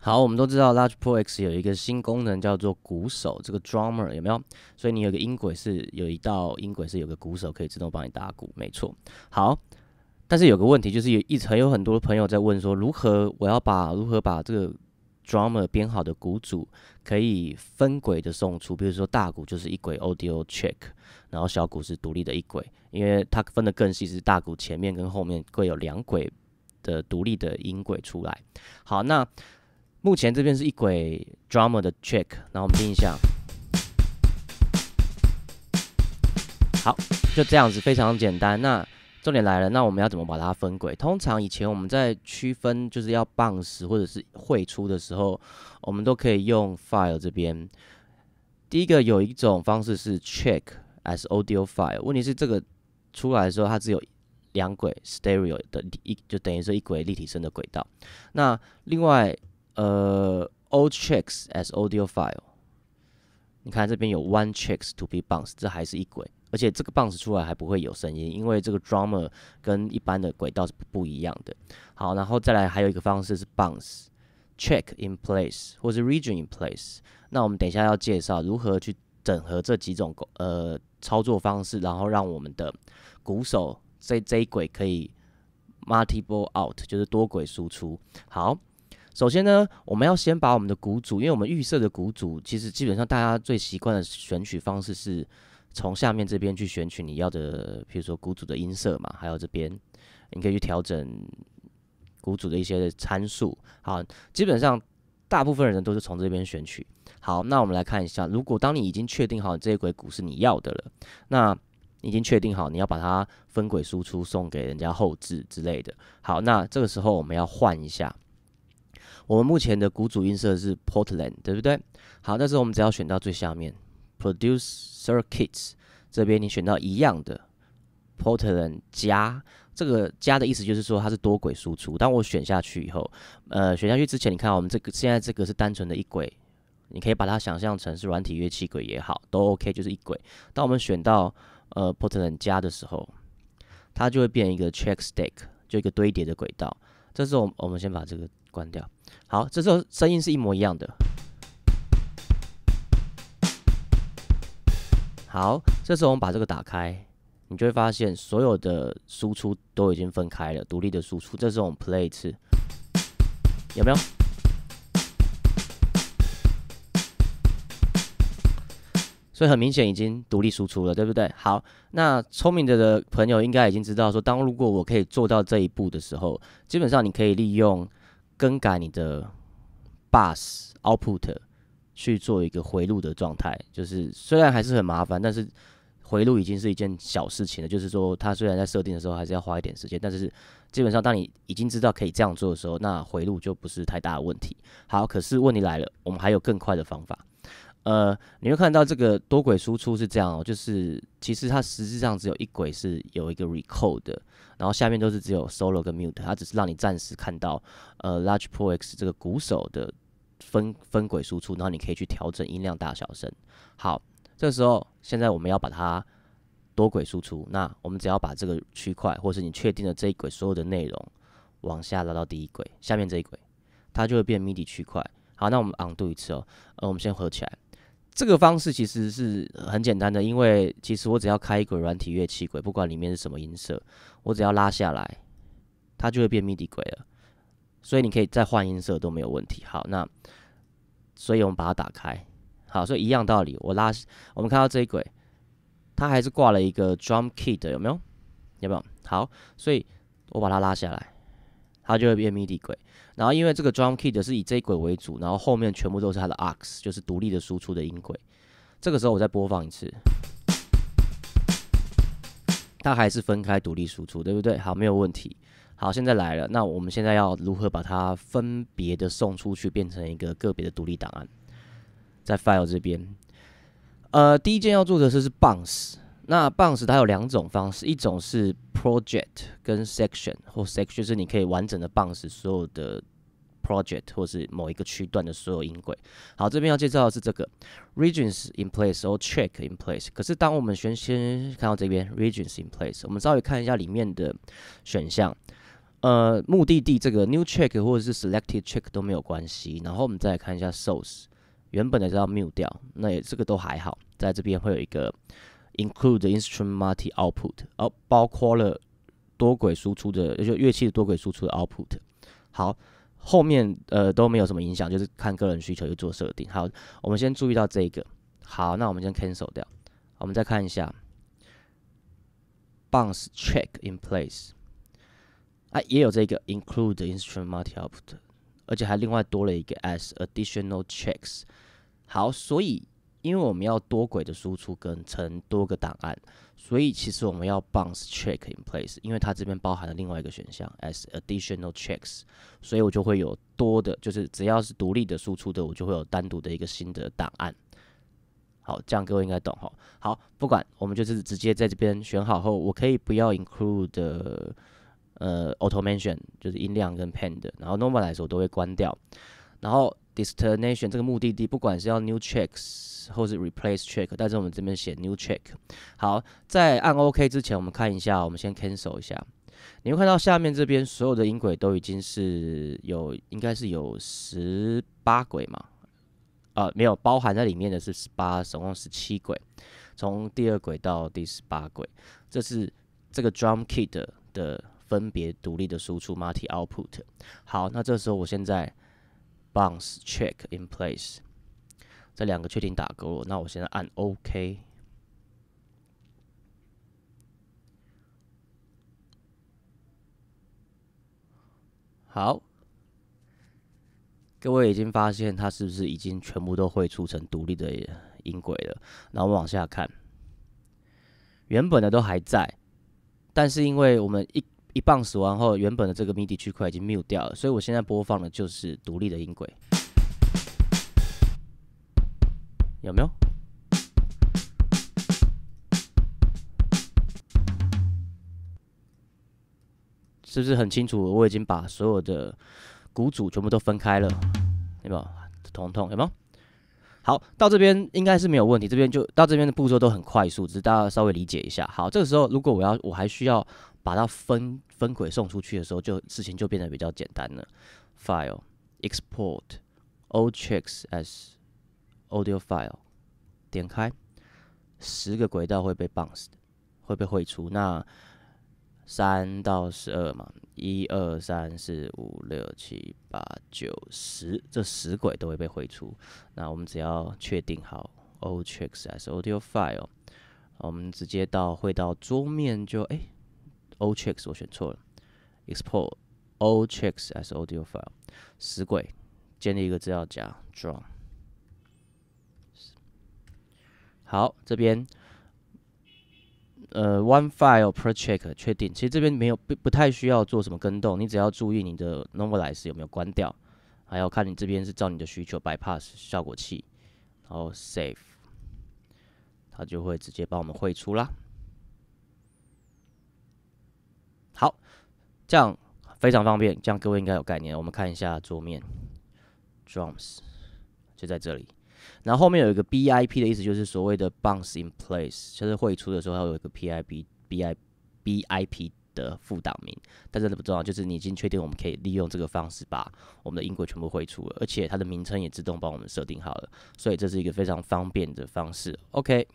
好，我们都知道 Large Pro X 有一个新功能叫做鼓手，这个 Drummer 有没有？所以你有个音轨是有一道音轨是有个鼓手可以自动帮你打鼓，没错。好，但是有个问题，就是有一直有很多朋友在问说，如何我要把如何把这个 Drummer 编好的鼓组可以分轨的送出，比如说大鼓就是一轨 Audio c h e c k 然后小鼓是独立的一轨，因为它分的更细，是大鼓前面跟后面各有两轨的独立的音轨出来。好，那目前这边是一轨 drummer 的 c h e c k 然后我们听一下。好，就这样子，非常简单。那重点来了，那我们要怎么把它分轨？通常以前我们在区分就是要 bounce 或者是汇出的时候，我们都可以用 file 这边。第一个有一种方式是 c h e c k as audio file，问题是这个出来的时候它只有两轨 stereo 的一，就等于说一轨立体声的轨道。那另外呃，old checks as audio file。你看这边有 one checks to be bounce，d 这还是一轨，而且这个 bounce 出来还不会有声音，因为这个 drummer 跟一般的轨道是不一样的。好，然后再来还有一个方式是 bounce check in place 或是 region in place。那我们等一下要介绍如何去整合这几种呃操作方式，然后让我们的鼓手这这轨可以 multiple out，就是多轨输出。好。首先呢，我们要先把我们的鼓组，因为我们预设的鼓组，其实基本上大家最习惯的选取方式是从下面这边去选取你要的，比如说鼓组的音色嘛，还有这边你可以去调整鼓组的一些参数。好，基本上大部分人都是从这边选取。好，那我们来看一下，如果当你已经确定好这一轨鼓是你要的了，那已经确定好你要把它分轨输出送给人家后置之类的。好，那这个时候我们要换一下。我们目前的鼓组音色是 Portland，对不对？好，但是我们只要选到最下面，Producer c i c u i t s 这边你选到一样的 Portland 加，这个加的意思就是说它是多轨输出。当我选下去以后，呃，选下去之前你看我们这个现在这个是单纯的一轨，你可以把它想象成是软体乐器轨也好，都 OK，就是一轨。当我们选到呃 Portland 加的时候，它就会变一个 c h e c k Stack，就一个堆叠的轨道。这时候我们先把这个关掉。好，这时候声音是一模一样的。好，这时候我们把这个打开，你就会发现所有的输出都已经分开了，独立的输出。这是我们 play 一次，有没有？所以很明显已经独立输出了，对不对？好，那聪明的的朋友应该已经知道，说当如果我可以做到这一步的时候，基本上你可以利用更改你的 bus output 去做一个回路的状态。就是虽然还是很麻烦，但是回路已经是一件小事情了。就是说它虽然在设定的时候还是要花一点时间，但是基本上当你已经知道可以这样做的时候，那回路就不是太大的问题。好，可是问题来了，我们还有更快的方法。呃，你会看到这个多轨输出是这样哦，就是其实它实质上只有一轨是有一个 record 的，然后下面都是只有 solo 跟 mute，它只是让你暂时看到呃 large prox 这个鼓手的分分轨输出，然后你可以去调整音量大小声。好，这时候现在我们要把它多轨输出，那我们只要把这个区块，或是你确定了这一轨所有的内容，往下拉到第一轨下面这一轨，它就会变 midi 区块。好，那我们 undo 一次哦，呃，我们先合起来。这个方式其实是很简单的，因为其实我只要开一个软体乐器轨，不管里面是什么音色，我只要拉下来，它就会变 MIDI 轨了。所以你可以再换音色都没有问题。好，那所以我们把它打开。好，所以一样道理，我拉，我们看到这一轨，它还是挂了一个 Drum Kit，有没有？有没有？好，所以我把它拉下来。它就会变 MIDI 轨，然后因为这个 drum kit 是以这一轨为主，然后后面全部都是它的 aux，就是独立的输出的音轨。这个时候我再播放一次，它还是分开独立输出，对不对？好，没有问题。好，现在来了，那我们现在要如何把它分别的送出去，变成一个个别的独立档案？在 file 这边，呃，第一件要做的事是 bounce。那 bounce 它有两种方式，一种是 project 跟 section 或 section，就是你可以完整的 bounce 所有的 project 或是某一个区段的所有音轨。好，这边要介绍的是这个 regions in place or c h e c k in place。可是当我们先先看到这边 regions in place，我们稍微看一下里面的选项，呃，目的地这个 new c h e c k 或者是 selected c h e c k 都没有关系。然后我们再来看一下 source，原本的都要 mute 掉，那也这个都还好。在这边会有一个。Include instrument multi output，呃，包括了多轨输出的，就乐器的多轨输出的 output。好，后面呃都没有什么影响，就是看个人需求去做设定。好，我们先注意到这个。好，那我们先 cancel 掉。我们再看一下 bounce check in place，啊，也有这个 include instrument multi output，而且还另外多了一个 as additional checks。好，所以。因为我们要多轨的输出跟成多个档案，所以其实我们要 bounce check in place，因为它这边包含了另外一个选项 as additional checks，所以我就会有多的，就是只要是独立的输出的，我就会有单独的一个新的档案。好，这样各位应该懂哈。好，不管我们就是直接在这边选好后，我可以不要 include 的呃 auto mention，就是音量跟 pan 的，然后 n o r m a l 来说我都会关掉，然后。Destination 这个目的地，不管是要 New t r i c k s 或是 Replace c h e c k 但是我们这边写 New c h e c k 好，在按 OK 之前，我们看一下，我们先 Cancel 一下。你会看到下面这边所有的音轨都已经是有，应该是有十八轨嘛？啊，没有，包含在里面的是十八，总共十七轨，从第二轨到第十八轨。这是这个 Drum Kit 的分别独立的输出 Multi Output。好，那这时候我现在。bounce check in place，这两个确定打勾了，那我现在按 OK。好，各位已经发现它是不是已经全部都会出成独立的音轨了？然后往下看，原本的都还在，但是因为我们一一棒死完后，原本的这个 MIDI 区块已经 mute 掉了，所以我现在播放的就是独立的音轨。有没有？是不是很清楚？我已经把所有的鼓组全部都分开了。有没有？彤彤有没有？好，到这边应该是没有问题。这边就到这边的步骤都很快速，只是大家稍微理解一下。好，这个时候如果我要，我还需要把它分。分轨送出去的时候，就事情就变得比较简单了。File Export All t r e c k s as Audio File，点开，十个轨道会被 bounce，会被汇出。那三到十二嘛，一二三四五六七八九十，这十轨都会被汇出。那我们只要确定好 All t r e c k s as Audio File，我们直接到汇到桌面就哎。o l h t r c k s 我选错了，Export o l l t c k s as audio file，死鬼，建立一个资料夹 Draw，好，这边呃 One file per c h e c k 确定，其实这边没有不不太需要做什么跟动，你只要注意你的 Normalize 有没有关掉，还要看你这边是照你的需求 Bypass 效果器，然后 Save，它就会直接帮我们汇出啦。好，这样非常方便，这样各位应该有概念。我们看一下桌面，drums 就在这里。然后后面有一个 BIP 的意思，就是所谓的 bounce in place，就是会出的时候，它有一个 PIB、BIB、BIP 的副档名，但这不重要，就是你已经确定我们可以利用这个方式把我们的音轨全部汇出了，而且它的名称也自动帮我们设定好了，所以这是一个非常方便的方式。OK。